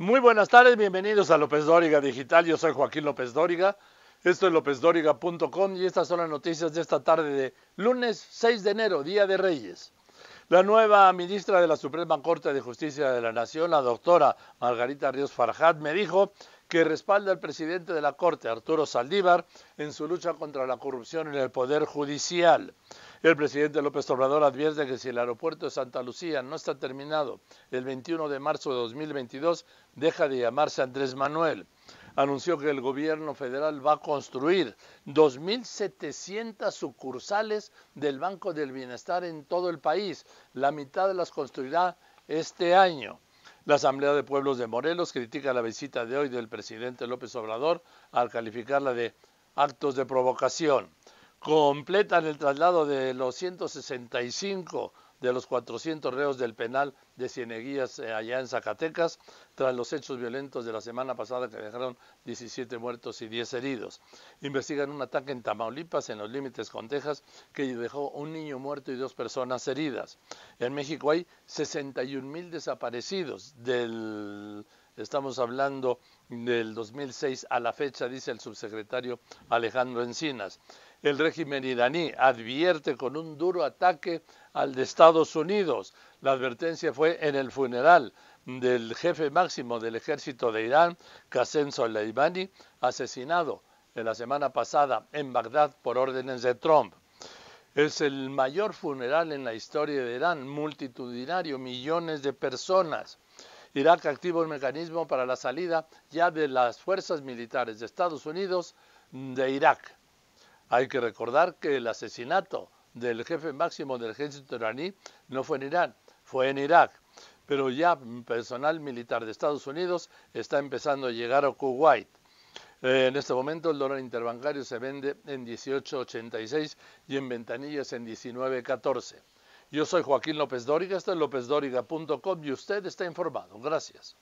Muy buenas tardes, bienvenidos a López Dóriga Digital. Yo soy Joaquín López Dóriga. Esto es lópezdóriga.com y estas son las noticias de esta tarde de lunes 6 de enero, Día de Reyes. La nueva ministra de la Suprema Corte de Justicia de la Nación, la doctora Margarita Ríos Farjat, me dijo que respalda al presidente de la Corte, Arturo Saldívar, en su lucha contra la corrupción en el Poder Judicial. El presidente López Obrador advierte que si el aeropuerto de Santa Lucía no está terminado el 21 de marzo de 2022, deja de llamarse Andrés Manuel. Anunció que el gobierno federal va a construir 2.700 sucursales del Banco del Bienestar en todo el país. La mitad de las construirá este año. La Asamblea de Pueblos de Morelos critica la visita de hoy del presidente López Obrador al calificarla de actos de provocación completan el traslado de los 165 de los 400 reos del penal de Cieneguías eh, allá en Zacatecas, tras los hechos violentos de la semana pasada que dejaron 17 muertos y 10 heridos. Investigan un ataque en Tamaulipas, en los límites con Texas, que dejó un niño muerto y dos personas heridas. En México hay 61 mil desaparecidos del Estamos hablando del 2006 a la fecha, dice el subsecretario Alejandro Encinas. El régimen iraní advierte con un duro ataque al de Estados Unidos. La advertencia fue en el funeral del jefe máximo del ejército de Irán, Qasem Soleimani, asesinado en la semana pasada en Bagdad por órdenes de Trump. Es el mayor funeral en la historia de Irán, multitudinario, millones de personas. Irak activa el mecanismo para la salida ya de las fuerzas militares de Estados Unidos de Irak. Hay que recordar que el asesinato del jefe máximo del ejército iraní no fue en Irán, fue en Irak. Pero ya personal militar de Estados Unidos está empezando a llegar a Kuwait. Eh, en este momento el dólar interbancario se vende en 18.86 y en ventanillas en 19.14. Yo soy Joaquín López Dóriga, esto es lópezdóriga.com y usted está informado. Gracias.